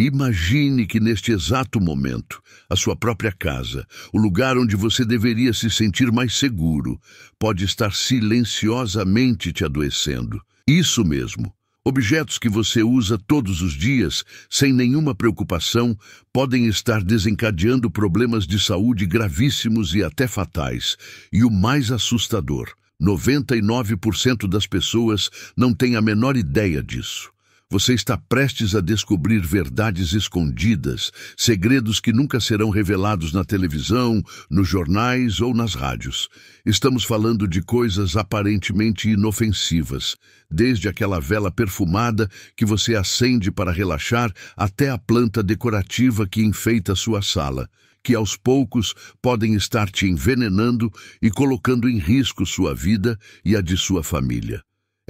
Imagine que neste exato momento, a sua própria casa, o lugar onde você deveria se sentir mais seguro, pode estar silenciosamente te adoecendo. Isso mesmo. Objetos que você usa todos os dias, sem nenhuma preocupação, podem estar desencadeando problemas de saúde gravíssimos e até fatais. E o mais assustador: 99% das pessoas não têm a menor ideia disso. Você está prestes a descobrir verdades escondidas, segredos que nunca serão revelados na televisão, nos jornais ou nas rádios. Estamos falando de coisas aparentemente inofensivas, desde aquela vela perfumada que você acende para relaxar até a planta decorativa que enfeita sua sala, que aos poucos podem estar te envenenando e colocando em risco sua vida e a de sua família.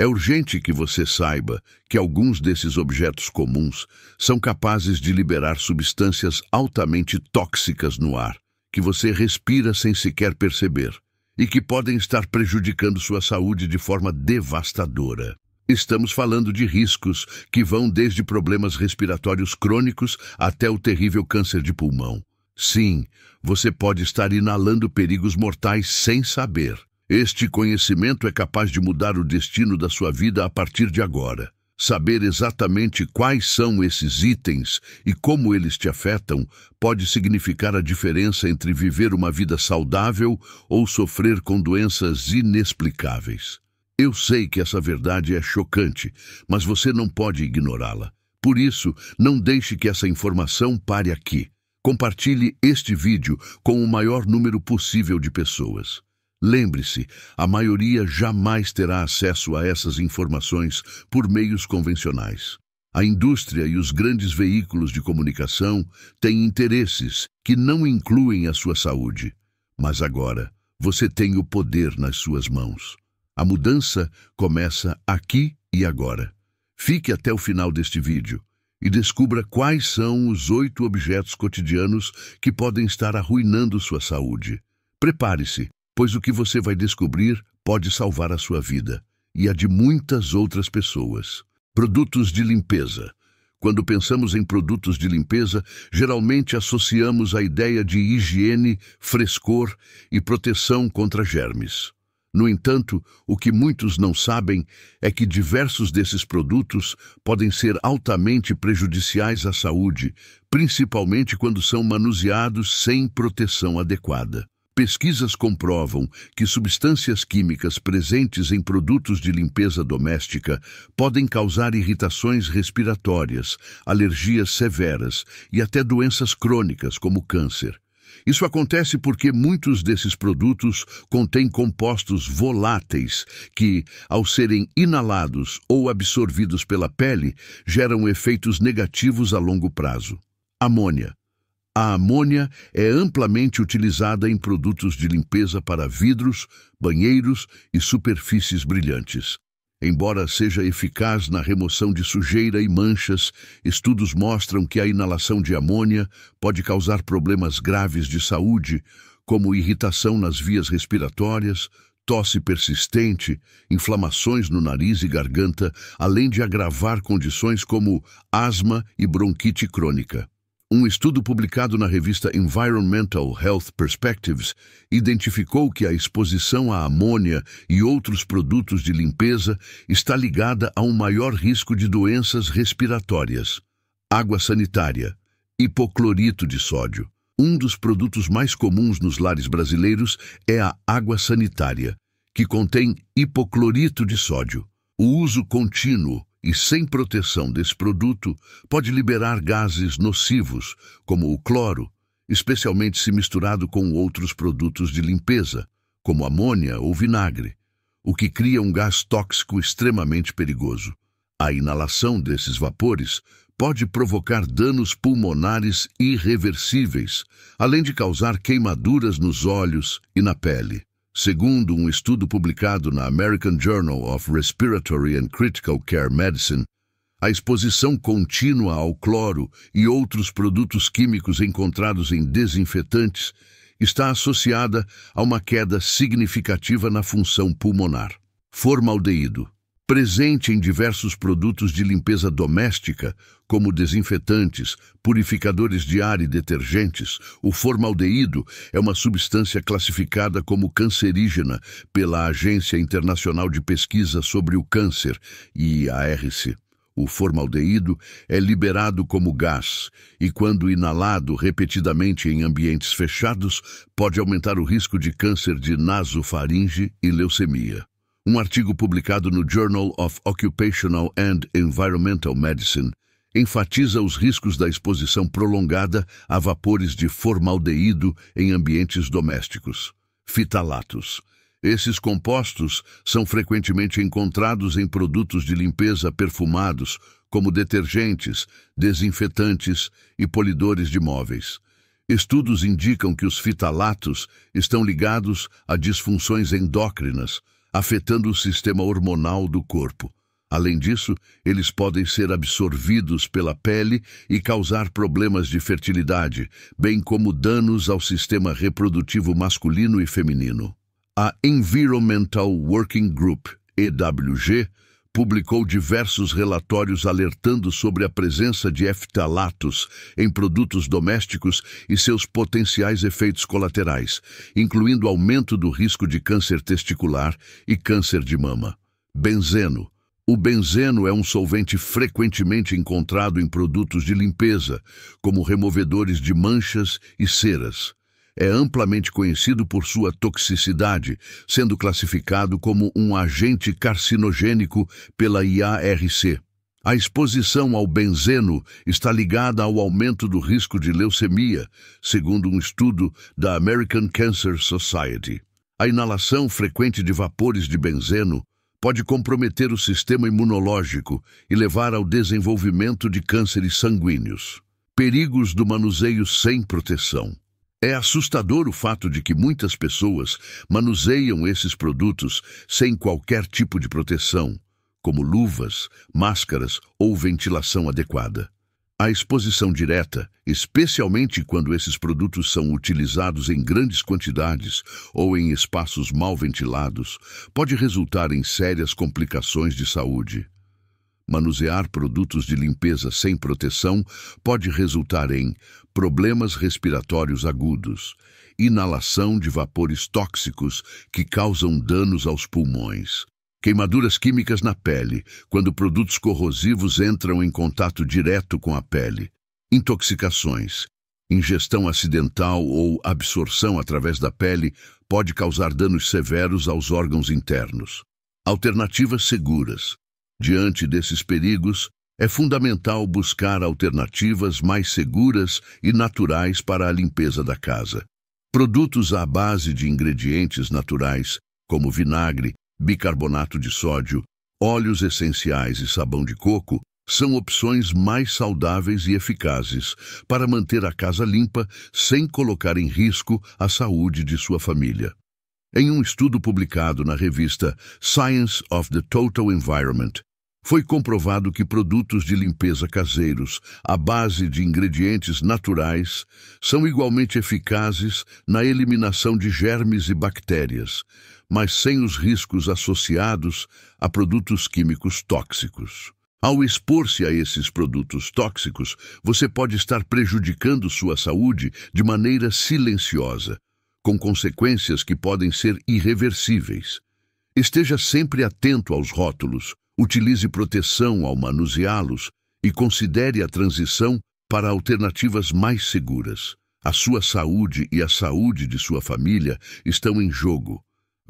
É urgente que você saiba que alguns desses objetos comuns são capazes de liberar substâncias altamente tóxicas no ar, que você respira sem sequer perceber, e que podem estar prejudicando sua saúde de forma devastadora. Estamos falando de riscos que vão desde problemas respiratórios crônicos até o terrível câncer de pulmão. Sim, você pode estar inalando perigos mortais sem saber. Este conhecimento é capaz de mudar o destino da sua vida a partir de agora. Saber exatamente quais são esses itens e como eles te afetam pode significar a diferença entre viver uma vida saudável ou sofrer com doenças inexplicáveis. Eu sei que essa verdade é chocante, mas você não pode ignorá-la. Por isso, não deixe que essa informação pare aqui. Compartilhe este vídeo com o maior número possível de pessoas. Lembre-se, a maioria jamais terá acesso a essas informações por meios convencionais. A indústria e os grandes veículos de comunicação têm interesses que não incluem a sua saúde. Mas agora, você tem o poder nas suas mãos. A mudança começa aqui e agora. Fique até o final deste vídeo e descubra quais são os oito objetos cotidianos que podem estar arruinando sua saúde. Prepare-se, pois o que você vai descobrir pode salvar a sua vida e a de muitas outras pessoas. Produtos de limpeza. Quando pensamos em produtos de limpeza, geralmente associamos a ideia de higiene, frescor e proteção contra germes. No entanto, o que muitos não sabem é que diversos desses produtos podem ser altamente prejudiciais à saúde, principalmente quando são manuseados sem proteção adequada. Pesquisas comprovam que substâncias químicas presentes em produtos de limpeza doméstica podem causar irritações respiratórias, alergias severas e até doenças crônicas, como câncer. Isso acontece porque muitos desses produtos contêm compostos voláteis que, ao serem inalados ou absorvidos pela pele, geram efeitos negativos a longo prazo. Amônia a amônia é amplamente utilizada em produtos de limpeza para vidros, banheiros e superfícies brilhantes. Embora seja eficaz na remoção de sujeira e manchas, estudos mostram que a inalação de amônia pode causar problemas graves de saúde, como irritação nas vias respiratórias, tosse persistente, inflamações no nariz e garganta, além de agravar condições como asma e bronquite crônica. Um estudo publicado na revista Environmental Health Perspectives identificou que a exposição à amônia e outros produtos de limpeza está ligada a um maior risco de doenças respiratórias, água sanitária, hipoclorito de sódio. Um dos produtos mais comuns nos lares brasileiros é a água sanitária, que contém hipoclorito de sódio. O uso contínuo e sem proteção desse produto pode liberar gases nocivos, como o cloro, especialmente se misturado com outros produtos de limpeza, como amônia ou vinagre, o que cria um gás tóxico extremamente perigoso. A inalação desses vapores pode provocar danos pulmonares irreversíveis, além de causar queimaduras nos olhos e na pele. Segundo um estudo publicado na American Journal of Respiratory and Critical Care Medicine, a exposição contínua ao cloro e outros produtos químicos encontrados em desinfetantes está associada a uma queda significativa na função pulmonar. Formaldeído, presente em diversos produtos de limpeza doméstica, como desinfetantes, purificadores de ar e detergentes, o formaldeído é uma substância classificada como cancerígena pela Agência Internacional de Pesquisa sobre o Câncer, IARC. O formaldeído é liberado como gás e, quando inalado repetidamente em ambientes fechados, pode aumentar o risco de câncer de nasofaringe e leucemia. Um artigo publicado no Journal of Occupational and Environmental Medicine enfatiza os riscos da exposição prolongada a vapores de formaldeído em ambientes domésticos, fitalatos. Esses compostos são frequentemente encontrados em produtos de limpeza perfumados, como detergentes, desinfetantes e polidores de móveis. Estudos indicam que os fitalatos estão ligados a disfunções endócrinas, afetando o sistema hormonal do corpo. Além disso, eles podem ser absorvidos pela pele e causar problemas de fertilidade, bem como danos ao sistema reprodutivo masculino e feminino. A Environmental Working Group, EWG, publicou diversos relatórios alertando sobre a presença de eftalatos em produtos domésticos e seus potenciais efeitos colaterais, incluindo aumento do risco de câncer testicular e câncer de mama. Benzeno, o benzeno é um solvente frequentemente encontrado em produtos de limpeza, como removedores de manchas e ceras. É amplamente conhecido por sua toxicidade, sendo classificado como um agente carcinogênico pela IARC. A exposição ao benzeno está ligada ao aumento do risco de leucemia, segundo um estudo da American Cancer Society. A inalação frequente de vapores de benzeno pode comprometer o sistema imunológico e levar ao desenvolvimento de cânceres sanguíneos. Perigos do manuseio sem proteção. É assustador o fato de que muitas pessoas manuseiam esses produtos sem qualquer tipo de proteção, como luvas, máscaras ou ventilação adequada. A exposição direta, especialmente quando esses produtos são utilizados em grandes quantidades ou em espaços mal ventilados, pode resultar em sérias complicações de saúde. Manusear produtos de limpeza sem proteção pode resultar em problemas respiratórios agudos, inalação de vapores tóxicos que causam danos aos pulmões, Queimaduras químicas na pele, quando produtos corrosivos entram em contato direto com a pele. Intoxicações. Ingestão acidental ou absorção através da pele pode causar danos severos aos órgãos internos. Alternativas seguras. Diante desses perigos, é fundamental buscar alternativas mais seguras e naturais para a limpeza da casa. Produtos à base de ingredientes naturais, como vinagre, bicarbonato de sódio, óleos essenciais e sabão de coco são opções mais saudáveis e eficazes para manter a casa limpa sem colocar em risco a saúde de sua família. Em um estudo publicado na revista Science of the Total Environment, foi comprovado que produtos de limpeza caseiros à base de ingredientes naturais são igualmente eficazes na eliminação de germes e bactérias, mas sem os riscos associados a produtos químicos tóxicos. Ao expor-se a esses produtos tóxicos, você pode estar prejudicando sua saúde de maneira silenciosa, com consequências que podem ser irreversíveis. Esteja sempre atento aos rótulos, utilize proteção ao manuseá-los e considere a transição para alternativas mais seguras. A sua saúde e a saúde de sua família estão em jogo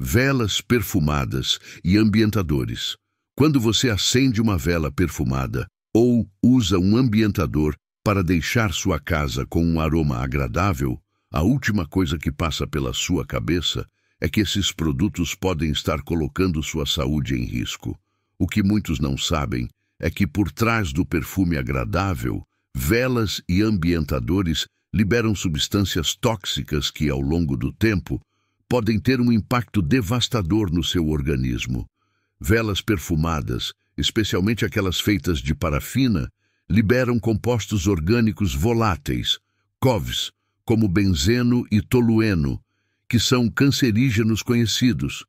velas perfumadas e ambientadores. Quando você acende uma vela perfumada ou usa um ambientador para deixar sua casa com um aroma agradável, a última coisa que passa pela sua cabeça é que esses produtos podem estar colocando sua saúde em risco. O que muitos não sabem é que por trás do perfume agradável, velas e ambientadores liberam substâncias tóxicas que, ao longo do tempo, podem ter um impacto devastador no seu organismo. Velas perfumadas, especialmente aquelas feitas de parafina, liberam compostos orgânicos voláteis, COVs, como benzeno e tolueno, que são cancerígenos conhecidos.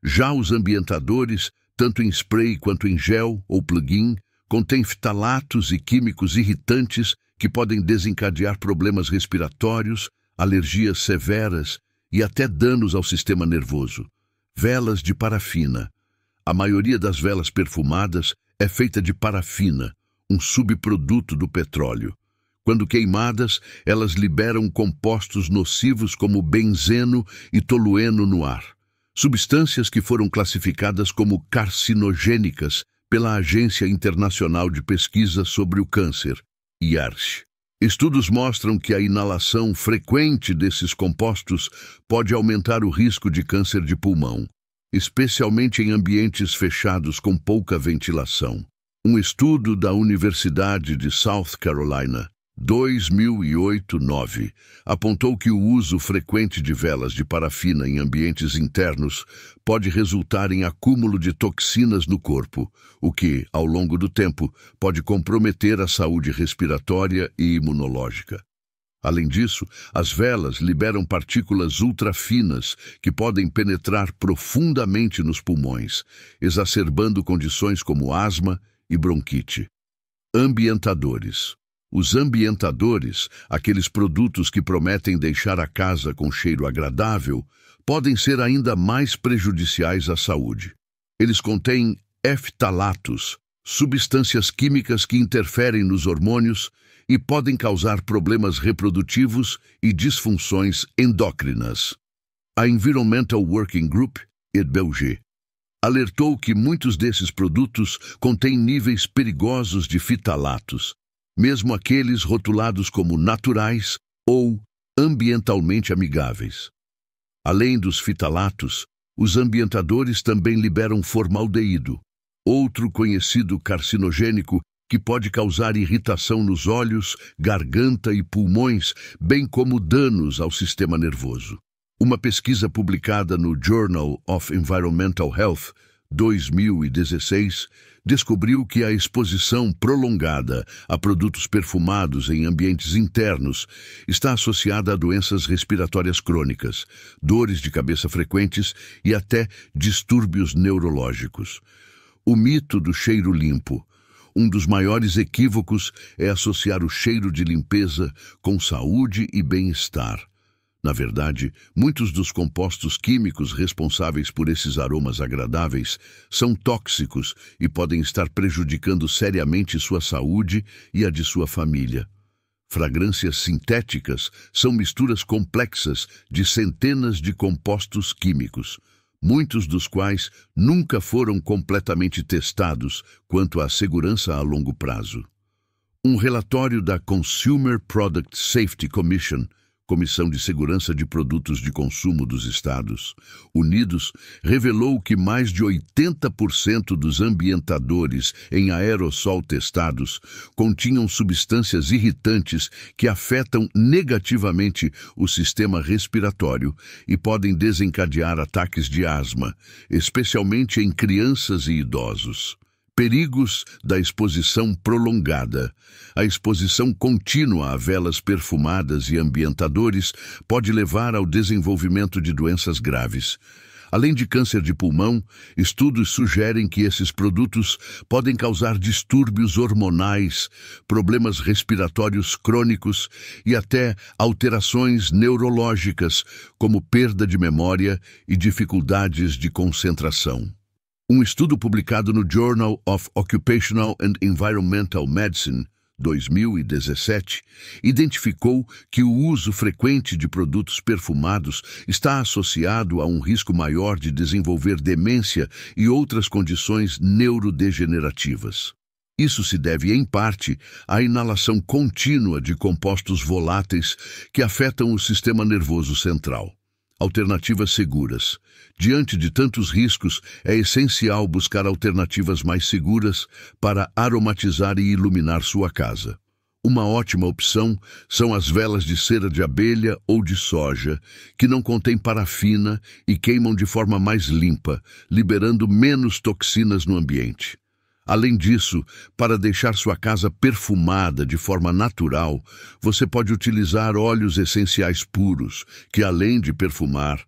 Já os ambientadores, tanto em spray quanto em gel ou plug-in, contêm fitalatos e químicos irritantes que podem desencadear problemas respiratórios, alergias severas e até danos ao sistema nervoso. Velas de parafina. A maioria das velas perfumadas é feita de parafina, um subproduto do petróleo. Quando queimadas, elas liberam compostos nocivos como benzeno e tolueno no ar, substâncias que foram classificadas como carcinogênicas pela Agência Internacional de Pesquisa sobre o Câncer, IARC. Estudos mostram que a inalação frequente desses compostos pode aumentar o risco de câncer de pulmão, especialmente em ambientes fechados com pouca ventilação. Um estudo da Universidade de South Carolina 2008-9 apontou que o uso frequente de velas de parafina em ambientes internos pode resultar em acúmulo de toxinas no corpo, o que, ao longo do tempo, pode comprometer a saúde respiratória e imunológica. Além disso, as velas liberam partículas ultrafinas que podem penetrar profundamente nos pulmões, exacerbando condições como asma e bronquite. Ambientadores os ambientadores, aqueles produtos que prometem deixar a casa com cheiro agradável, podem ser ainda mais prejudiciais à saúde. Eles contêm eftalatos, substâncias químicas que interferem nos hormônios e podem causar problemas reprodutivos e disfunções endócrinas. A Environmental Working Group, EDBELG, alertou que muitos desses produtos contêm níveis perigosos de fitalatos, mesmo aqueles rotulados como naturais ou ambientalmente amigáveis. Além dos fitalatos, os ambientadores também liberam formaldeído, outro conhecido carcinogênico que pode causar irritação nos olhos, garganta e pulmões, bem como danos ao sistema nervoso. Uma pesquisa publicada no Journal of Environmental Health 2016, descobriu que a exposição prolongada a produtos perfumados em ambientes internos está associada a doenças respiratórias crônicas, dores de cabeça frequentes e até distúrbios neurológicos. O mito do cheiro limpo. Um dos maiores equívocos é associar o cheiro de limpeza com saúde e bem-estar. Na verdade, muitos dos compostos químicos responsáveis por esses aromas agradáveis são tóxicos e podem estar prejudicando seriamente sua saúde e a de sua família. Fragrâncias sintéticas são misturas complexas de centenas de compostos químicos, muitos dos quais nunca foram completamente testados quanto à segurança a longo prazo. Um relatório da Consumer Product Safety Commission Comissão de Segurança de Produtos de Consumo dos Estados Unidos revelou que mais de 80% dos ambientadores em aerossol testados continham substâncias irritantes que afetam negativamente o sistema respiratório e podem desencadear ataques de asma, especialmente em crianças e idosos. Perigos da exposição prolongada. A exposição contínua a velas perfumadas e ambientadores pode levar ao desenvolvimento de doenças graves. Além de câncer de pulmão, estudos sugerem que esses produtos podem causar distúrbios hormonais, problemas respiratórios crônicos e até alterações neurológicas, como perda de memória e dificuldades de concentração. Um estudo publicado no Journal of Occupational and Environmental Medicine, 2017, identificou que o uso frequente de produtos perfumados está associado a um risco maior de desenvolver demência e outras condições neurodegenerativas. Isso se deve, em parte, à inalação contínua de compostos voláteis que afetam o sistema nervoso central. Alternativas seguras. Diante de tantos riscos, é essencial buscar alternativas mais seguras para aromatizar e iluminar sua casa. Uma ótima opção são as velas de cera de abelha ou de soja, que não contêm parafina e queimam de forma mais limpa, liberando menos toxinas no ambiente. Além disso, para deixar sua casa perfumada de forma natural, você pode utilizar óleos essenciais puros, que além de perfumar,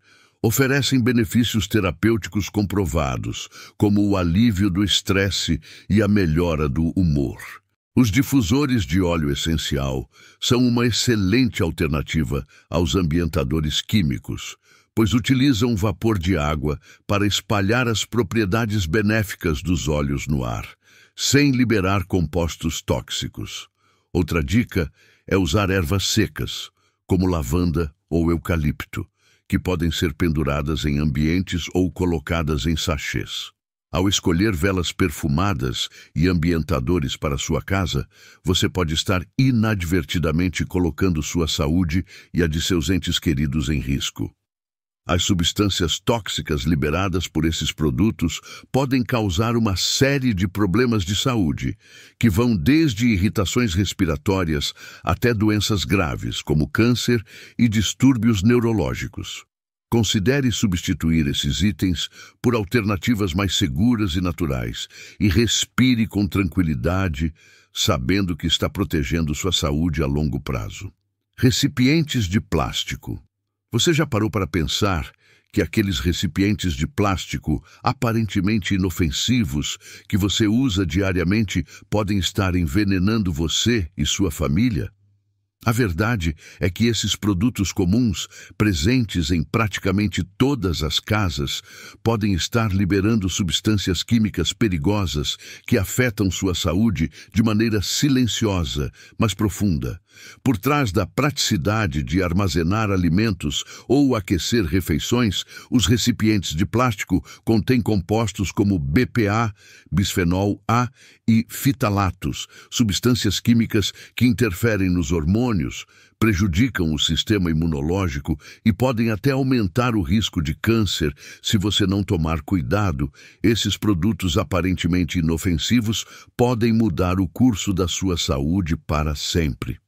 oferecem benefícios terapêuticos comprovados, como o alívio do estresse e a melhora do humor. Os difusores de óleo essencial são uma excelente alternativa aos ambientadores químicos, pois utilizam vapor de água para espalhar as propriedades benéficas dos óleos no ar, sem liberar compostos tóxicos. Outra dica é usar ervas secas, como lavanda ou eucalipto, que podem ser penduradas em ambientes ou colocadas em sachês. Ao escolher velas perfumadas e ambientadores para sua casa, você pode estar inadvertidamente colocando sua saúde e a de seus entes queridos em risco. As substâncias tóxicas liberadas por esses produtos podem causar uma série de problemas de saúde, que vão desde irritações respiratórias até doenças graves, como câncer e distúrbios neurológicos. Considere substituir esses itens por alternativas mais seguras e naturais e respire com tranquilidade, sabendo que está protegendo sua saúde a longo prazo. Recipientes de plástico. Você já parou para pensar que aqueles recipientes de plástico aparentemente inofensivos que você usa diariamente podem estar envenenando você e sua família? A verdade é que esses produtos comuns, presentes em praticamente todas as casas, podem estar liberando substâncias químicas perigosas que afetam sua saúde de maneira silenciosa, mas profunda. Por trás da praticidade de armazenar alimentos ou aquecer refeições, os recipientes de plástico contêm compostos como BPA, bisfenol A e fitalatos, substâncias químicas que interferem nos hormônios, prejudicam o sistema imunológico e podem até aumentar o risco de câncer se você não tomar cuidado. Esses produtos aparentemente inofensivos podem mudar o curso da sua saúde para sempre.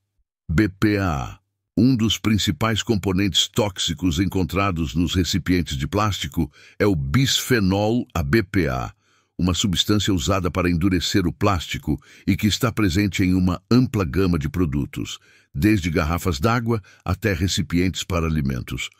BPA, um dos principais componentes tóxicos encontrados nos recipientes de plástico é o bisfenol a BPA, uma substância usada para endurecer o plástico e que está presente em uma ampla gama de produtos, desde garrafas d'água até recipientes para alimentos.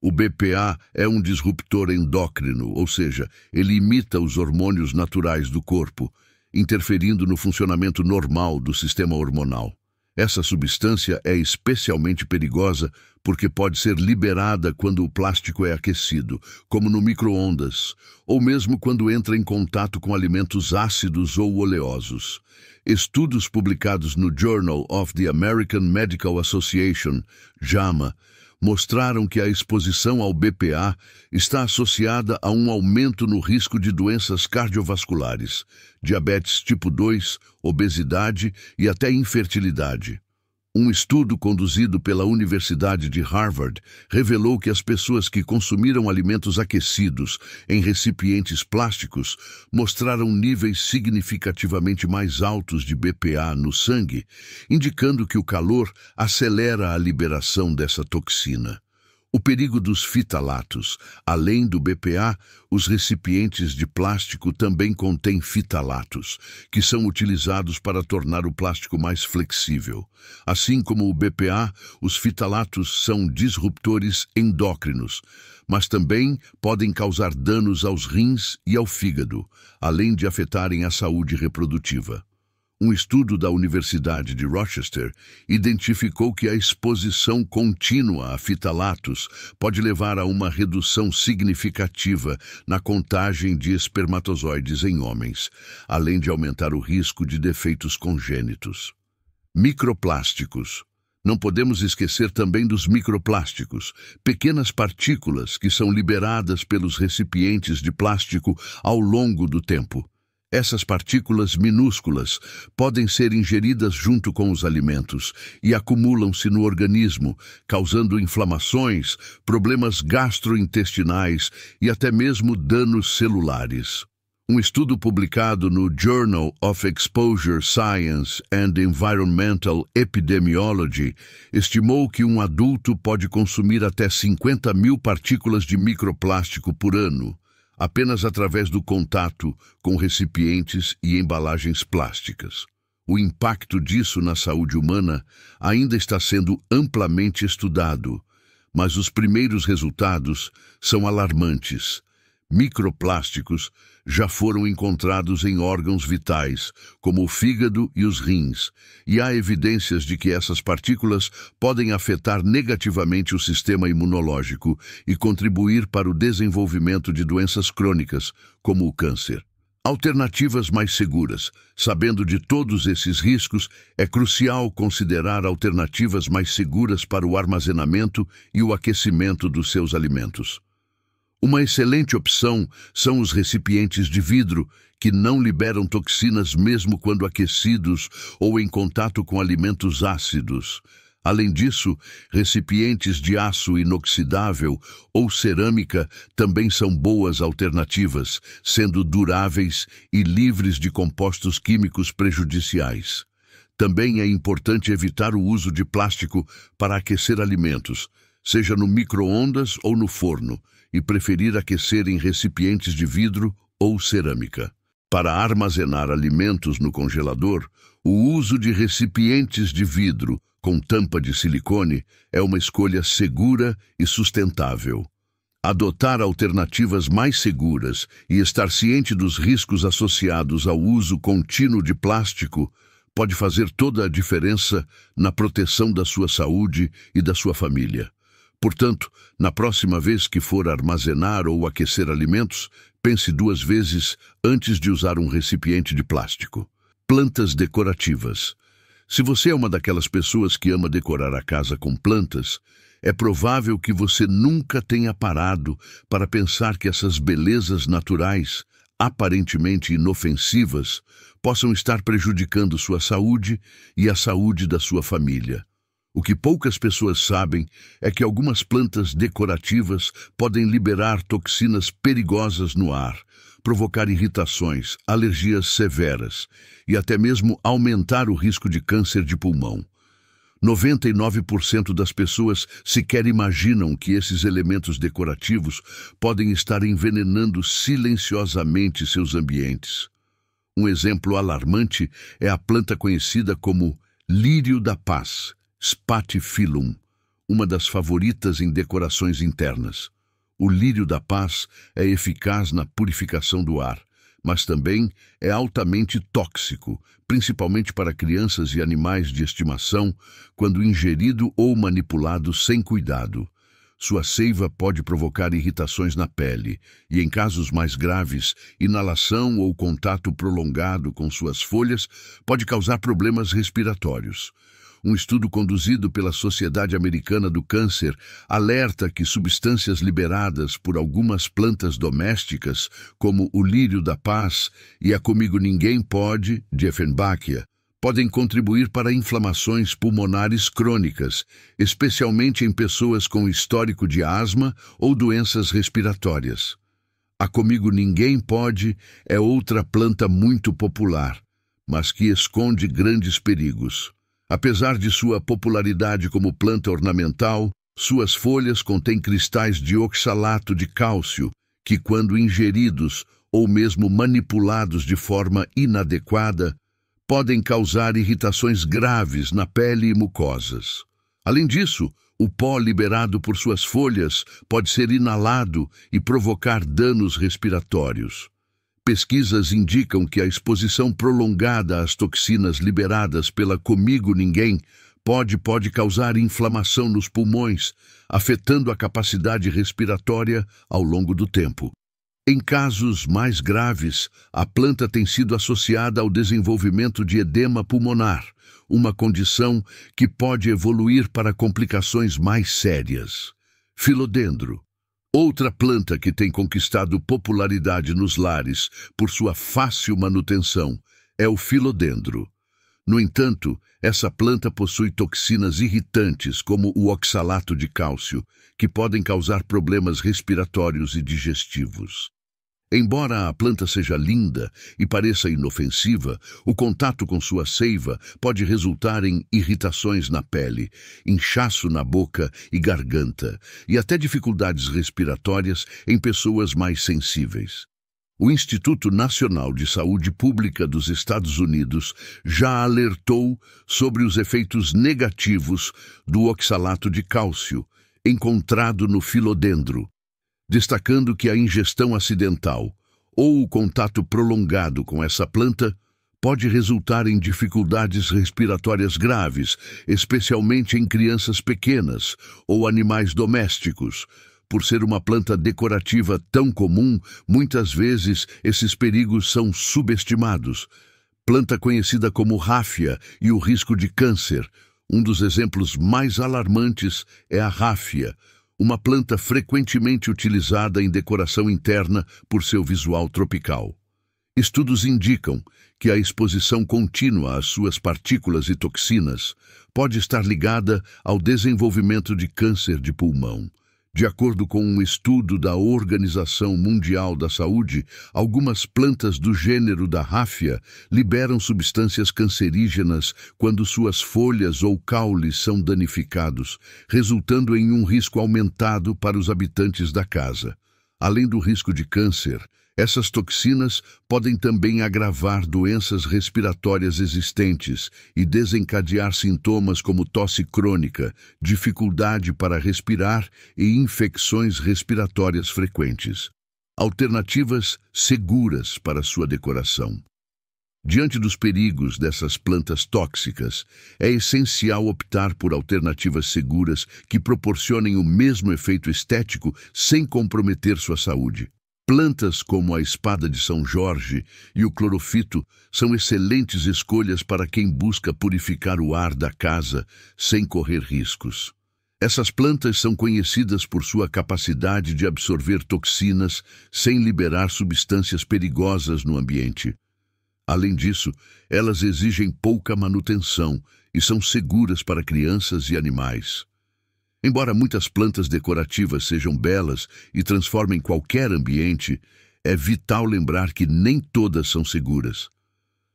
O BPA é um disruptor endócrino, ou seja, ele imita os hormônios naturais do corpo, interferindo no funcionamento normal do sistema hormonal. Essa substância é especialmente perigosa porque pode ser liberada quando o plástico é aquecido, como no micro-ondas, ou mesmo quando entra em contato com alimentos ácidos ou oleosos. Estudos publicados no Journal of the American Medical Association, JAMA, mostraram que a exposição ao BPA está associada a um aumento no risco de doenças cardiovasculares, diabetes tipo 2, obesidade e até infertilidade. Um estudo conduzido pela Universidade de Harvard revelou que as pessoas que consumiram alimentos aquecidos em recipientes plásticos mostraram níveis significativamente mais altos de BPA no sangue, indicando que o calor acelera a liberação dessa toxina. O perigo dos fitalatos. Além do BPA, os recipientes de plástico também contêm fitalatos, que são utilizados para tornar o plástico mais flexível. Assim como o BPA, os fitalatos são disruptores endócrinos, mas também podem causar danos aos rins e ao fígado, além de afetarem a saúde reprodutiva. Um estudo da Universidade de Rochester identificou que a exposição contínua a fitalatos pode levar a uma redução significativa na contagem de espermatozoides em homens, além de aumentar o risco de defeitos congênitos. Microplásticos. Não podemos esquecer também dos microplásticos, pequenas partículas que são liberadas pelos recipientes de plástico ao longo do tempo. Essas partículas minúsculas podem ser ingeridas junto com os alimentos e acumulam-se no organismo, causando inflamações, problemas gastrointestinais e até mesmo danos celulares. Um estudo publicado no Journal of Exposure Science and Environmental Epidemiology estimou que um adulto pode consumir até 50 mil partículas de microplástico por ano apenas através do contato com recipientes e embalagens plásticas. O impacto disso na saúde humana ainda está sendo amplamente estudado, mas os primeiros resultados são alarmantes. Microplásticos já foram encontrados em órgãos vitais, como o fígado e os rins, e há evidências de que essas partículas podem afetar negativamente o sistema imunológico e contribuir para o desenvolvimento de doenças crônicas, como o câncer. Alternativas mais seguras. Sabendo de todos esses riscos, é crucial considerar alternativas mais seguras para o armazenamento e o aquecimento dos seus alimentos. Uma excelente opção são os recipientes de vidro, que não liberam toxinas mesmo quando aquecidos ou em contato com alimentos ácidos. Além disso, recipientes de aço inoxidável ou cerâmica também são boas alternativas, sendo duráveis e livres de compostos químicos prejudiciais. Também é importante evitar o uso de plástico para aquecer alimentos, seja no micro-ondas ou no forno e preferir aquecer em recipientes de vidro ou cerâmica. Para armazenar alimentos no congelador, o uso de recipientes de vidro com tampa de silicone é uma escolha segura e sustentável. Adotar alternativas mais seguras e estar ciente dos riscos associados ao uso contínuo de plástico pode fazer toda a diferença na proteção da sua saúde e da sua família. Portanto, na próxima vez que for armazenar ou aquecer alimentos, pense duas vezes antes de usar um recipiente de plástico. Plantas decorativas. Se você é uma daquelas pessoas que ama decorar a casa com plantas, é provável que você nunca tenha parado para pensar que essas belezas naturais, aparentemente inofensivas, possam estar prejudicando sua saúde e a saúde da sua família. O que poucas pessoas sabem é que algumas plantas decorativas podem liberar toxinas perigosas no ar, provocar irritações, alergias severas e até mesmo aumentar o risco de câncer de pulmão. 99% das pessoas sequer imaginam que esses elementos decorativos podem estar envenenando silenciosamente seus ambientes. Um exemplo alarmante é a planta conhecida como lírio da paz Spatifilum, uma das favoritas em decorações internas. O lírio da paz é eficaz na purificação do ar, mas também é altamente tóxico, principalmente para crianças e animais de estimação, quando ingerido ou manipulado sem cuidado. Sua seiva pode provocar irritações na pele e, em casos mais graves, inalação ou contato prolongado com suas folhas pode causar problemas respiratórios um estudo conduzido pela Sociedade Americana do Câncer alerta que substâncias liberadas por algumas plantas domésticas, como o lírio da paz e a comigo ninguém pode, de Effenbachia, podem contribuir para inflamações pulmonares crônicas, especialmente em pessoas com histórico de asma ou doenças respiratórias. A comigo ninguém pode é outra planta muito popular, mas que esconde grandes perigos. Apesar de sua popularidade como planta ornamental, suas folhas contêm cristais de oxalato de cálcio, que, quando ingeridos ou mesmo manipulados de forma inadequada, podem causar irritações graves na pele e mucosas. Além disso, o pó liberado por suas folhas pode ser inalado e provocar danos respiratórios. Pesquisas indicam que a exposição prolongada às toxinas liberadas pela Comigo Ninguém pode, pode causar inflamação nos pulmões, afetando a capacidade respiratória ao longo do tempo. Em casos mais graves, a planta tem sido associada ao desenvolvimento de edema pulmonar, uma condição que pode evoluir para complicações mais sérias. Filodendro Outra planta que tem conquistado popularidade nos lares por sua fácil manutenção é o filodendro. No entanto, essa planta possui toxinas irritantes como o oxalato de cálcio, que podem causar problemas respiratórios e digestivos. Embora a planta seja linda e pareça inofensiva, o contato com sua seiva pode resultar em irritações na pele, inchaço na boca e garganta, e até dificuldades respiratórias em pessoas mais sensíveis. O Instituto Nacional de Saúde Pública dos Estados Unidos já alertou sobre os efeitos negativos do oxalato de cálcio encontrado no filodendro, destacando que a ingestão acidental ou o contato prolongado com essa planta pode resultar em dificuldades respiratórias graves, especialmente em crianças pequenas ou animais domésticos. Por ser uma planta decorativa tão comum, muitas vezes esses perigos são subestimados. Planta conhecida como ráfia e o risco de câncer. Um dos exemplos mais alarmantes é a ráfia, uma planta frequentemente utilizada em decoração interna por seu visual tropical. Estudos indicam que a exposição contínua às suas partículas e toxinas pode estar ligada ao desenvolvimento de câncer de pulmão, de acordo com um estudo da Organização Mundial da Saúde, algumas plantas do gênero da ráfia liberam substâncias cancerígenas quando suas folhas ou caules são danificados, resultando em um risco aumentado para os habitantes da casa. Além do risco de câncer, essas toxinas podem também agravar doenças respiratórias existentes e desencadear sintomas como tosse crônica, dificuldade para respirar e infecções respiratórias frequentes. Alternativas seguras para sua decoração. Diante dos perigos dessas plantas tóxicas, é essencial optar por alternativas seguras que proporcionem o mesmo efeito estético sem comprometer sua saúde. Plantas como a espada de São Jorge e o clorofito são excelentes escolhas para quem busca purificar o ar da casa sem correr riscos. Essas plantas são conhecidas por sua capacidade de absorver toxinas sem liberar substâncias perigosas no ambiente. Além disso, elas exigem pouca manutenção e são seguras para crianças e animais. Embora muitas plantas decorativas sejam belas e transformem qualquer ambiente, é vital lembrar que nem todas são seguras.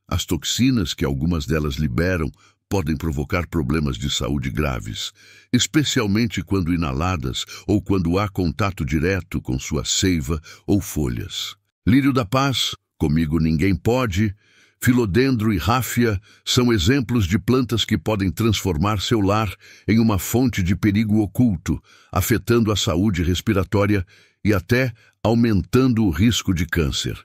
As toxinas que algumas delas liberam podem provocar problemas de saúde graves, especialmente quando inaladas ou quando há contato direto com sua seiva ou folhas. Lírio da Paz, Comigo Ninguém Pode, Filodendro e ráfia são exemplos de plantas que podem transformar seu lar em uma fonte de perigo oculto, afetando a saúde respiratória e até aumentando o risco de câncer.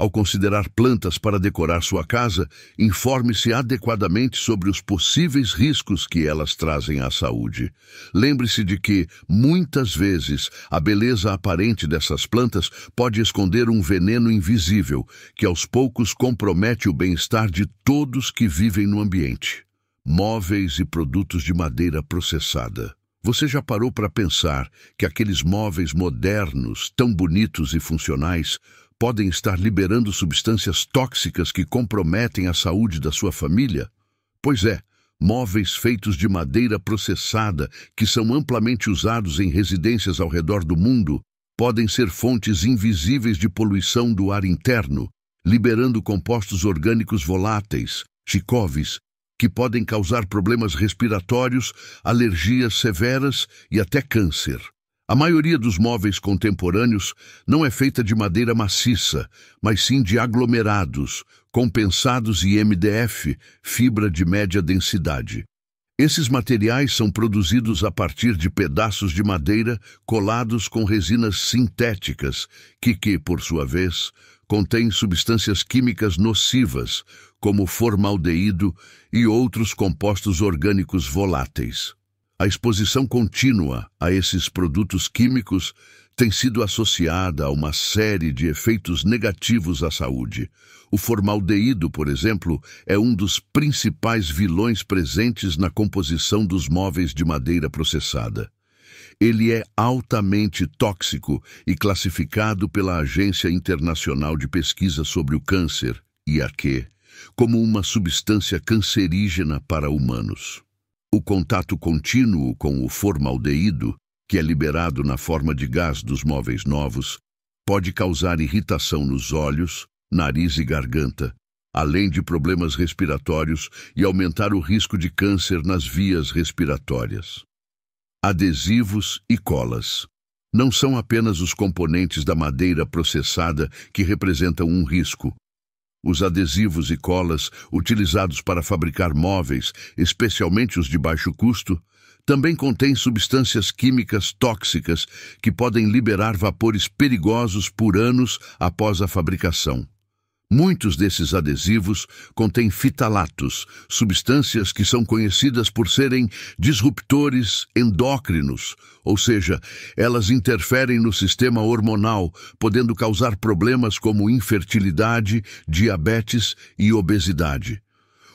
Ao considerar plantas para decorar sua casa, informe-se adequadamente sobre os possíveis riscos que elas trazem à saúde. Lembre-se de que, muitas vezes, a beleza aparente dessas plantas pode esconder um veneno invisível que aos poucos compromete o bem-estar de todos que vivem no ambiente. Móveis e produtos de madeira processada. Você já parou para pensar que aqueles móveis modernos, tão bonitos e funcionais, podem estar liberando substâncias tóxicas que comprometem a saúde da sua família? Pois é, móveis feitos de madeira processada, que são amplamente usados em residências ao redor do mundo, podem ser fontes invisíveis de poluição do ar interno, liberando compostos orgânicos voláteis, chicoves, que podem causar problemas respiratórios, alergias severas e até câncer. A maioria dos móveis contemporâneos não é feita de madeira maciça, mas sim de aglomerados, compensados e MDF, fibra de média densidade. Esses materiais são produzidos a partir de pedaços de madeira colados com resinas sintéticas, que, que por sua vez, contém substâncias químicas nocivas, como formaldeído e outros compostos orgânicos voláteis. A exposição contínua a esses produtos químicos tem sido associada a uma série de efeitos negativos à saúde. O formaldeído, por exemplo, é um dos principais vilões presentes na composição dos móveis de madeira processada. Ele é altamente tóxico e classificado pela Agência Internacional de Pesquisa sobre o Câncer, IAQ, como uma substância cancerígena para humanos. O contato contínuo com o formaldeído, que é liberado na forma de gás dos móveis novos, pode causar irritação nos olhos, nariz e garganta, além de problemas respiratórios e aumentar o risco de câncer nas vias respiratórias. Adesivos e colas não são apenas os componentes da madeira processada que representam um risco, os adesivos e colas utilizados para fabricar móveis, especialmente os de baixo custo, também contêm substâncias químicas tóxicas que podem liberar vapores perigosos por anos após a fabricação. Muitos desses adesivos contêm fitalatos, substâncias que são conhecidas por serem disruptores endócrinos, ou seja, elas interferem no sistema hormonal, podendo causar problemas como infertilidade, diabetes e obesidade.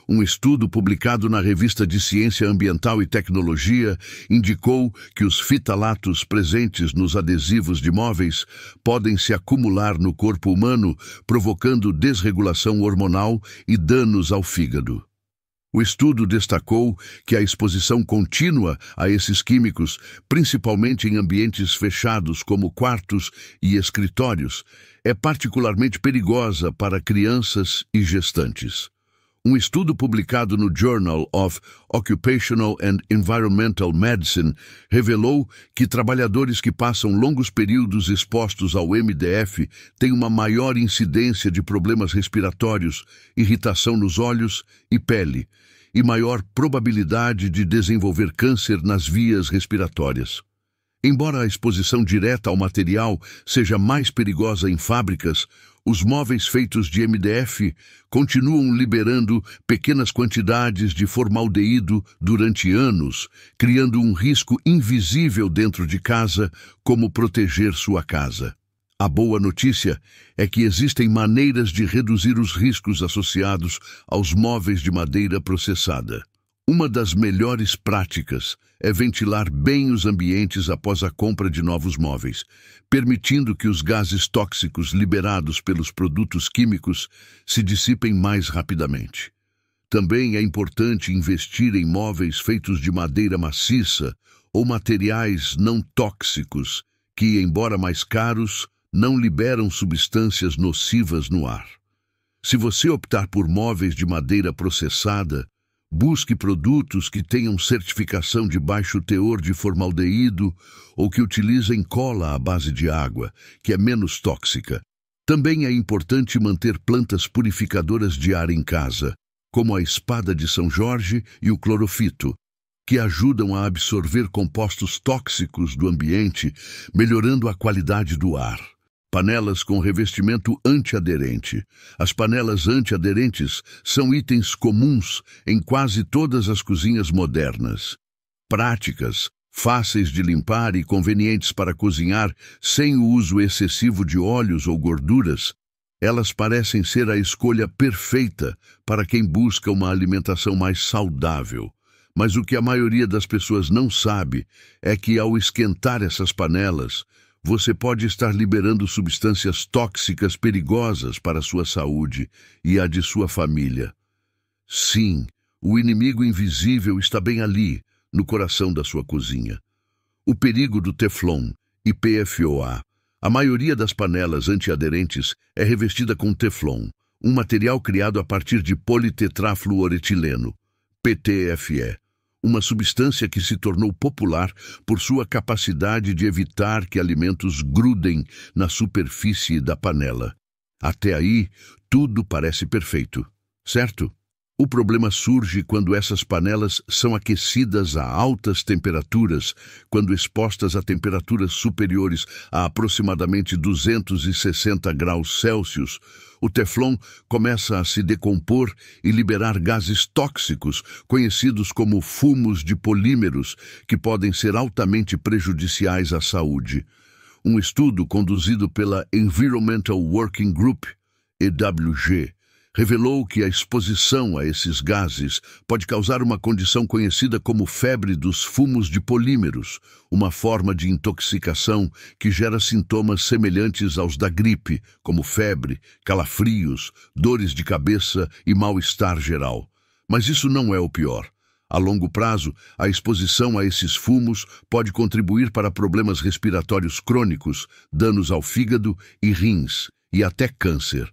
Um estudo publicado na revista de Ciência Ambiental e Tecnologia indicou que os fitalatos presentes nos adesivos de móveis podem se acumular no corpo humano, provocando desregulação hormonal e danos ao fígado. O estudo destacou que a exposição contínua a esses químicos, principalmente em ambientes fechados como quartos e escritórios, é particularmente perigosa para crianças e gestantes. Um estudo publicado no Journal of Occupational and Environmental Medicine revelou que trabalhadores que passam longos períodos expostos ao MDF têm uma maior incidência de problemas respiratórios, irritação nos olhos e pele, e maior probabilidade de desenvolver câncer nas vias respiratórias. Embora a exposição direta ao material seja mais perigosa em fábricas, os móveis feitos de MDF continuam liberando pequenas quantidades de formaldeído durante anos, criando um risco invisível dentro de casa, como proteger sua casa. A boa notícia é que existem maneiras de reduzir os riscos associados aos móveis de madeira processada. Uma das melhores práticas é ventilar bem os ambientes após a compra de novos móveis, permitindo que os gases tóxicos liberados pelos produtos químicos se dissipem mais rapidamente. Também é importante investir em móveis feitos de madeira maciça ou materiais não tóxicos, que, embora mais caros, não liberam substâncias nocivas no ar. Se você optar por móveis de madeira processada, Busque produtos que tenham certificação de baixo teor de formaldeído ou que utilizem cola à base de água, que é menos tóxica. Também é importante manter plantas purificadoras de ar em casa, como a espada de São Jorge e o clorofito, que ajudam a absorver compostos tóxicos do ambiente, melhorando a qualidade do ar panelas com revestimento antiaderente. As panelas antiaderentes são itens comuns em quase todas as cozinhas modernas. Práticas, fáceis de limpar e convenientes para cozinhar sem o uso excessivo de óleos ou gorduras, elas parecem ser a escolha perfeita para quem busca uma alimentação mais saudável. Mas o que a maioria das pessoas não sabe é que ao esquentar essas panelas, você pode estar liberando substâncias tóxicas perigosas para a sua saúde e a de sua família. Sim, o inimigo invisível está bem ali, no coração da sua cozinha. O perigo do Teflon e PFOA. A maioria das panelas antiaderentes é revestida com Teflon, um material criado a partir de politetrafluoretileno, PTFE, uma substância que se tornou popular por sua capacidade de evitar que alimentos grudem na superfície da panela. Até aí, tudo parece perfeito, certo? O problema surge quando essas panelas são aquecidas a altas temperaturas, quando expostas a temperaturas superiores a aproximadamente 260 graus Celsius, o teflon começa a se decompor e liberar gases tóxicos, conhecidos como fumos de polímeros, que podem ser altamente prejudiciais à saúde. Um estudo conduzido pela Environmental Working Group, EWG, revelou que a exposição a esses gases pode causar uma condição conhecida como febre dos fumos de polímeros, uma forma de intoxicação que gera sintomas semelhantes aos da gripe, como febre, calafrios, dores de cabeça e mal-estar geral. Mas isso não é o pior. A longo prazo, a exposição a esses fumos pode contribuir para problemas respiratórios crônicos, danos ao fígado e rins, e até câncer.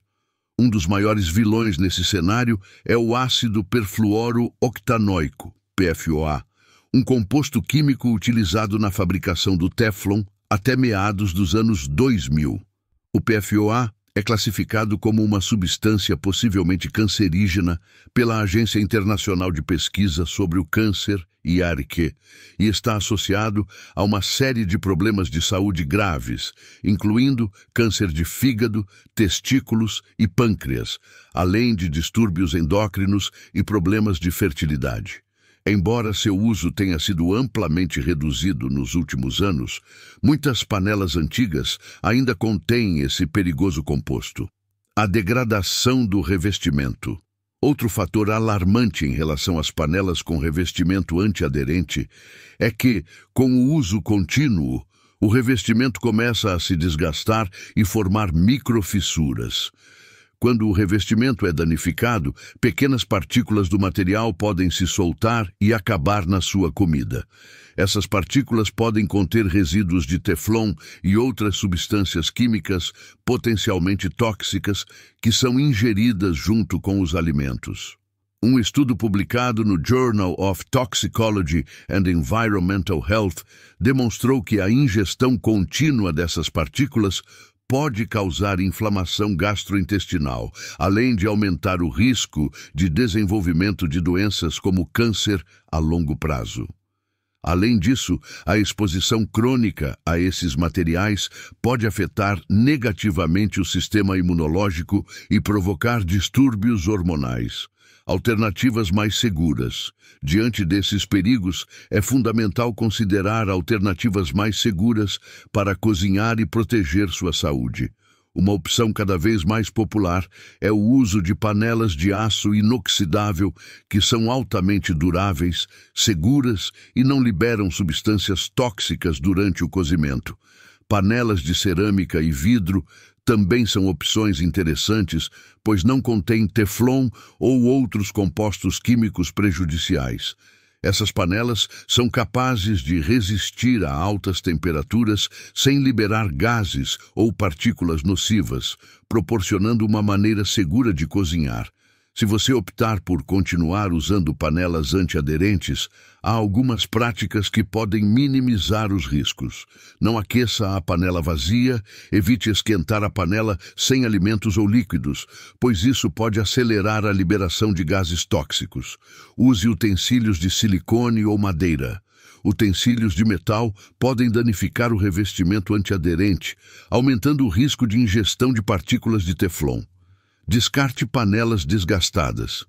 Um dos maiores vilões nesse cenário é o ácido perfluoro octanoico, PFOA, um composto químico utilizado na fabricação do Teflon até meados dos anos 2000. O PFOA é classificado como uma substância possivelmente cancerígena pela Agência Internacional de Pesquisa sobre o Câncer Iarque, e está associado a uma série de problemas de saúde graves, incluindo câncer de fígado, testículos e pâncreas, além de distúrbios endócrinos e problemas de fertilidade. Embora seu uso tenha sido amplamente reduzido nos últimos anos, muitas panelas antigas ainda contêm esse perigoso composto. A degradação do revestimento. Outro fator alarmante em relação às panelas com revestimento antiaderente é que, com o uso contínuo, o revestimento começa a se desgastar e formar microfissuras. Quando o revestimento é danificado, pequenas partículas do material podem se soltar e acabar na sua comida. Essas partículas podem conter resíduos de teflon e outras substâncias químicas potencialmente tóxicas que são ingeridas junto com os alimentos. Um estudo publicado no Journal of Toxicology and Environmental Health demonstrou que a ingestão contínua dessas partículas pode causar inflamação gastrointestinal, além de aumentar o risco de desenvolvimento de doenças como câncer a longo prazo. Além disso, a exposição crônica a esses materiais pode afetar negativamente o sistema imunológico e provocar distúrbios hormonais. Alternativas mais seguras. Diante desses perigos, é fundamental considerar alternativas mais seguras para cozinhar e proteger sua saúde. Uma opção cada vez mais popular é o uso de panelas de aço inoxidável que são altamente duráveis, seguras e não liberam substâncias tóxicas durante o cozimento. Panelas de cerâmica e vidro também são opções interessantes, pois não contêm teflon ou outros compostos químicos prejudiciais. Essas panelas são capazes de resistir a altas temperaturas sem liberar gases ou partículas nocivas, proporcionando uma maneira segura de cozinhar. Se você optar por continuar usando panelas antiaderentes, há algumas práticas que podem minimizar os riscos. Não aqueça a panela vazia, evite esquentar a panela sem alimentos ou líquidos, pois isso pode acelerar a liberação de gases tóxicos. Use utensílios de silicone ou madeira. Utensílios de metal podem danificar o revestimento antiaderente, aumentando o risco de ingestão de partículas de teflon. Descarte panelas desgastadas.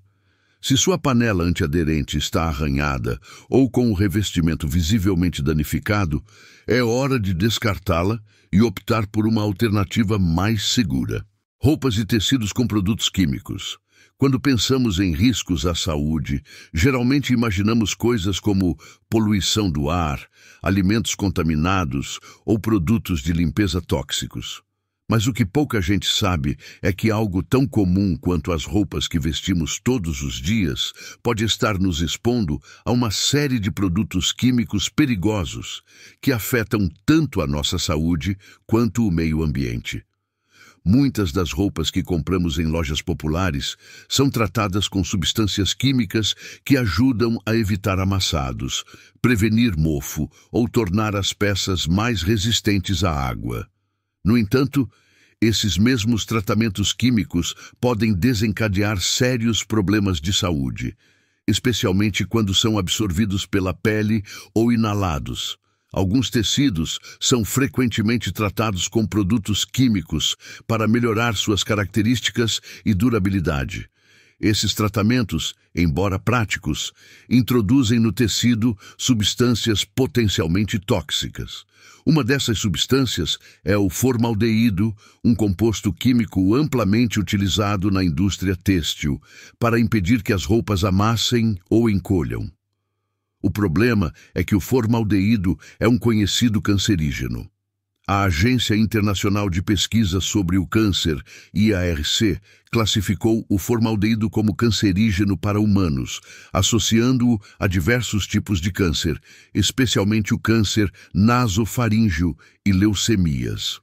Se sua panela antiaderente está arranhada ou com o revestimento visivelmente danificado, é hora de descartá-la e optar por uma alternativa mais segura. Roupas e tecidos com produtos químicos. Quando pensamos em riscos à saúde, geralmente imaginamos coisas como poluição do ar, alimentos contaminados ou produtos de limpeza tóxicos. Mas o que pouca gente sabe é que algo tão comum quanto as roupas que vestimos todos os dias pode estar nos expondo a uma série de produtos químicos perigosos que afetam tanto a nossa saúde quanto o meio ambiente. Muitas das roupas que compramos em lojas populares são tratadas com substâncias químicas que ajudam a evitar amassados, prevenir mofo ou tornar as peças mais resistentes à água. No entanto, esses mesmos tratamentos químicos podem desencadear sérios problemas de saúde, especialmente quando são absorvidos pela pele ou inalados. Alguns tecidos são frequentemente tratados com produtos químicos para melhorar suas características e durabilidade. Esses tratamentos, embora práticos, introduzem no tecido substâncias potencialmente tóxicas. Uma dessas substâncias é o formaldeído, um composto químico amplamente utilizado na indústria têxtil para impedir que as roupas amassem ou encolham. O problema é que o formaldeído é um conhecido cancerígeno. A Agência Internacional de Pesquisa sobre o Câncer, IARC, classificou o formaldeído como cancerígeno para humanos, associando-o a diversos tipos de câncer, especialmente o câncer nasofaríngeo e leucemias.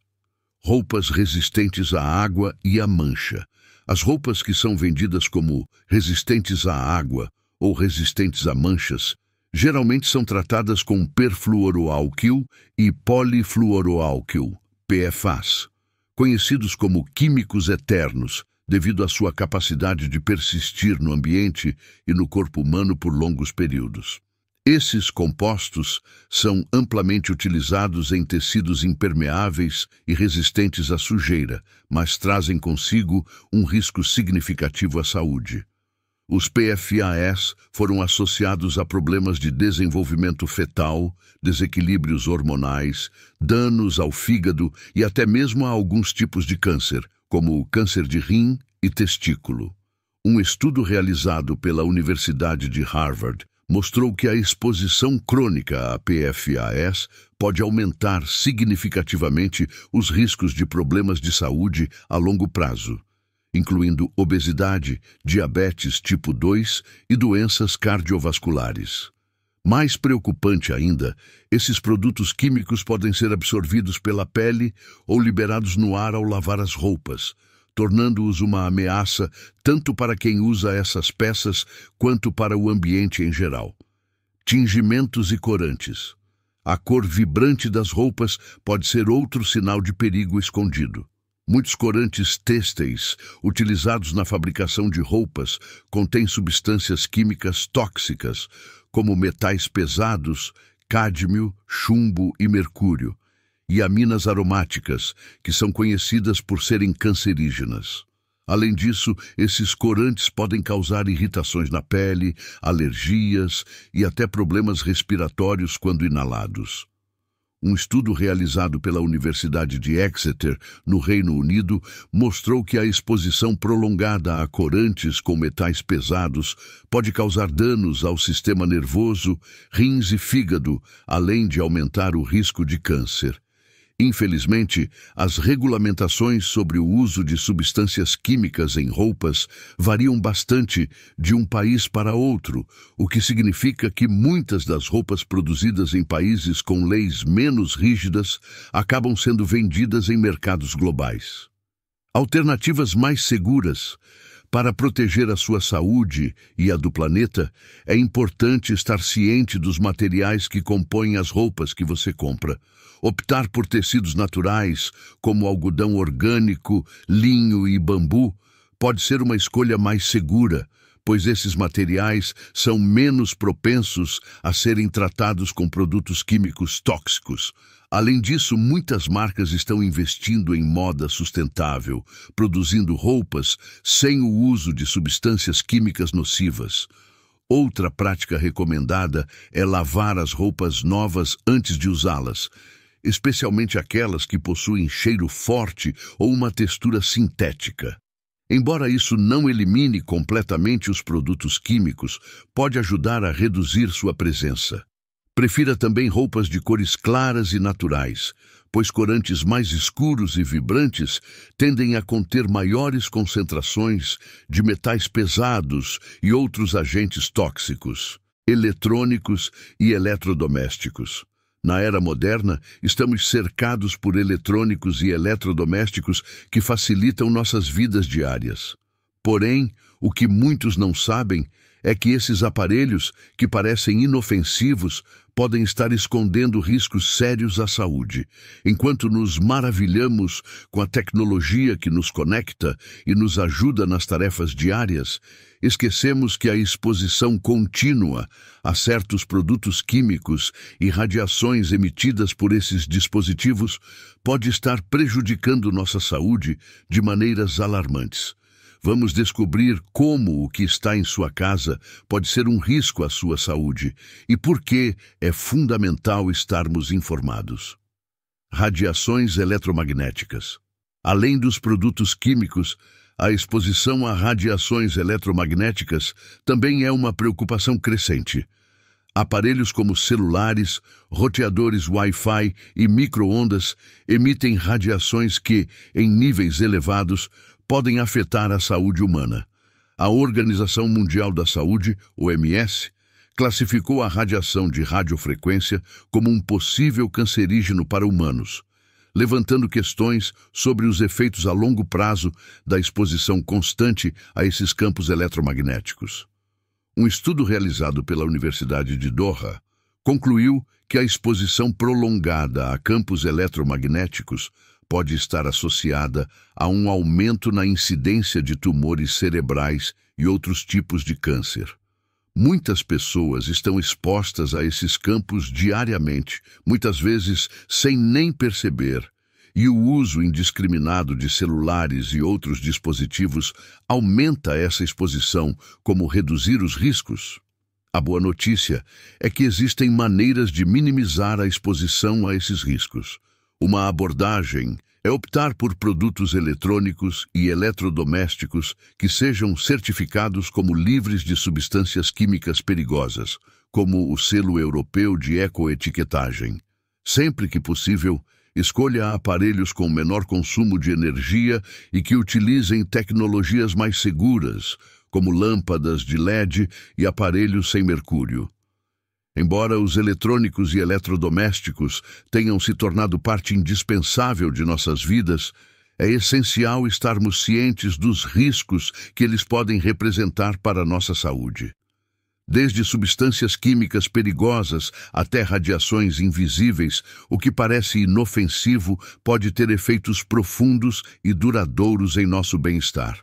Roupas resistentes à água e à mancha. As roupas que são vendidas como resistentes à água ou resistentes a manchas geralmente são tratadas com perfluoroalquil e polifluoroalquil, PFAS, conhecidos como químicos eternos, devido à sua capacidade de persistir no ambiente e no corpo humano por longos períodos. Esses compostos são amplamente utilizados em tecidos impermeáveis e resistentes à sujeira, mas trazem consigo um risco significativo à saúde. Os PFAS foram associados a problemas de desenvolvimento fetal, desequilíbrios hormonais, danos ao fígado e até mesmo a alguns tipos de câncer, como o câncer de rim e testículo. Um estudo realizado pela Universidade de Harvard mostrou que a exposição crônica a PFAS pode aumentar significativamente os riscos de problemas de saúde a longo prazo incluindo obesidade, diabetes tipo 2 e doenças cardiovasculares. Mais preocupante ainda, esses produtos químicos podem ser absorvidos pela pele ou liberados no ar ao lavar as roupas, tornando-os uma ameaça tanto para quem usa essas peças quanto para o ambiente em geral. Tingimentos e corantes. A cor vibrante das roupas pode ser outro sinal de perigo escondido. Muitos corantes têxteis utilizados na fabricação de roupas contêm substâncias químicas tóxicas, como metais pesados, cádmio, chumbo e mercúrio, e aminas aromáticas, que são conhecidas por serem cancerígenas. Além disso, esses corantes podem causar irritações na pele, alergias e até problemas respiratórios quando inalados. Um estudo realizado pela Universidade de Exeter, no Reino Unido, mostrou que a exposição prolongada a corantes com metais pesados pode causar danos ao sistema nervoso, rins e fígado, além de aumentar o risco de câncer. Infelizmente, as regulamentações sobre o uso de substâncias químicas em roupas variam bastante de um país para outro, o que significa que muitas das roupas produzidas em países com leis menos rígidas acabam sendo vendidas em mercados globais. Alternativas mais seguras para proteger a sua saúde e a do planeta, é importante estar ciente dos materiais que compõem as roupas que você compra. Optar por tecidos naturais, como algodão orgânico, linho e bambu, pode ser uma escolha mais segura pois esses materiais são menos propensos a serem tratados com produtos químicos tóxicos. Além disso, muitas marcas estão investindo em moda sustentável, produzindo roupas sem o uso de substâncias químicas nocivas. Outra prática recomendada é lavar as roupas novas antes de usá-las, especialmente aquelas que possuem cheiro forte ou uma textura sintética. Embora isso não elimine completamente os produtos químicos, pode ajudar a reduzir sua presença. Prefira também roupas de cores claras e naturais, pois corantes mais escuros e vibrantes tendem a conter maiores concentrações de metais pesados e outros agentes tóxicos, eletrônicos e eletrodomésticos. Na era moderna, estamos cercados por eletrônicos e eletrodomésticos que facilitam nossas vidas diárias. Porém, o que muitos não sabem é que esses aparelhos, que parecem inofensivos, podem estar escondendo riscos sérios à saúde, enquanto nos maravilhamos com a tecnologia que nos conecta e nos ajuda nas tarefas diárias, esquecemos que a exposição contínua a certos produtos químicos e radiações emitidas por esses dispositivos pode estar prejudicando nossa saúde de maneiras alarmantes vamos descobrir como o que está em sua casa pode ser um risco à sua saúde e por que é fundamental estarmos informados. Radiações eletromagnéticas. Além dos produtos químicos, a exposição a radiações eletromagnéticas também é uma preocupação crescente. Aparelhos como celulares, roteadores Wi-Fi e microondas emitem radiações que, em níveis elevados, podem afetar a saúde humana. A Organização Mundial da Saúde, OMS, classificou a radiação de radiofrequência como um possível cancerígeno para humanos, levantando questões sobre os efeitos a longo prazo da exposição constante a esses campos eletromagnéticos. Um estudo realizado pela Universidade de Doha concluiu que a exposição prolongada a campos eletromagnéticos pode estar associada a um aumento na incidência de tumores cerebrais e outros tipos de câncer. Muitas pessoas estão expostas a esses campos diariamente, muitas vezes sem nem perceber, e o uso indiscriminado de celulares e outros dispositivos aumenta essa exposição, como reduzir os riscos. A boa notícia é que existem maneiras de minimizar a exposição a esses riscos. Uma abordagem é optar por produtos eletrônicos e eletrodomésticos que sejam certificados como livres de substâncias químicas perigosas, como o selo europeu de ecoetiquetagem. Sempre que possível, escolha aparelhos com menor consumo de energia e que utilizem tecnologias mais seguras, como lâmpadas de LED e aparelhos sem mercúrio. Embora os eletrônicos e eletrodomésticos tenham se tornado parte indispensável de nossas vidas, é essencial estarmos cientes dos riscos que eles podem representar para a nossa saúde. Desde substâncias químicas perigosas até radiações invisíveis, o que parece inofensivo pode ter efeitos profundos e duradouros em nosso bem-estar.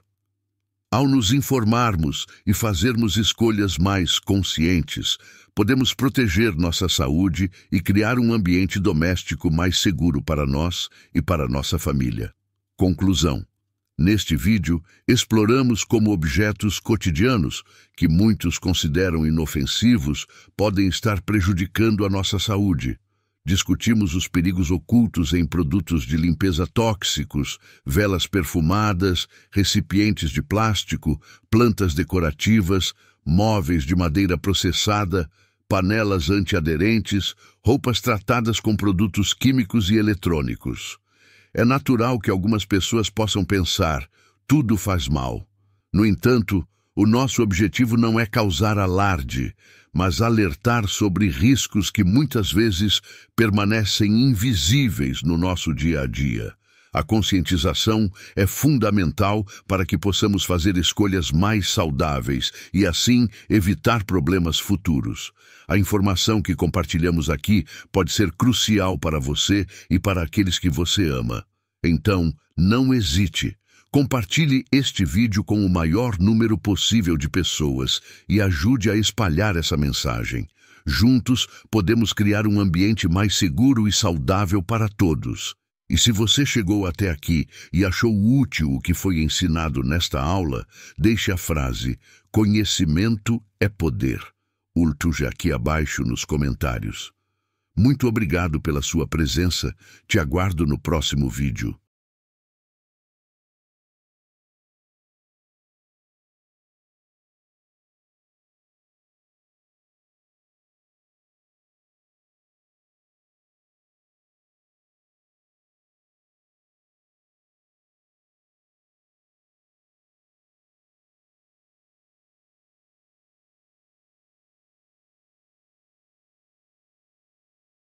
Ao nos informarmos e fazermos escolhas mais conscientes, podemos proteger nossa saúde e criar um ambiente doméstico mais seguro para nós e para nossa família. Conclusão. Neste vídeo, exploramos como objetos cotidianos, que muitos consideram inofensivos, podem estar prejudicando a nossa saúde. Discutimos os perigos ocultos em produtos de limpeza tóxicos, velas perfumadas, recipientes de plástico, plantas decorativas, móveis de madeira processada, panelas antiaderentes, roupas tratadas com produtos químicos e eletrônicos. É natural que algumas pessoas possam pensar, tudo faz mal. No entanto, o nosso objetivo não é causar alarde, mas alertar sobre riscos que muitas vezes permanecem invisíveis no nosso dia a dia. A conscientização é fundamental para que possamos fazer escolhas mais saudáveis e, assim, evitar problemas futuros. A informação que compartilhamos aqui pode ser crucial para você e para aqueles que você ama. Então, não hesite. Compartilhe este vídeo com o maior número possível de pessoas e ajude a espalhar essa mensagem. Juntos, podemos criar um ambiente mais seguro e saudável para todos. E se você chegou até aqui e achou útil o que foi ensinado nesta aula, deixe a frase Conhecimento é poder. Ultuja aqui abaixo nos comentários. Muito obrigado pela sua presença. Te aguardo no próximo vídeo.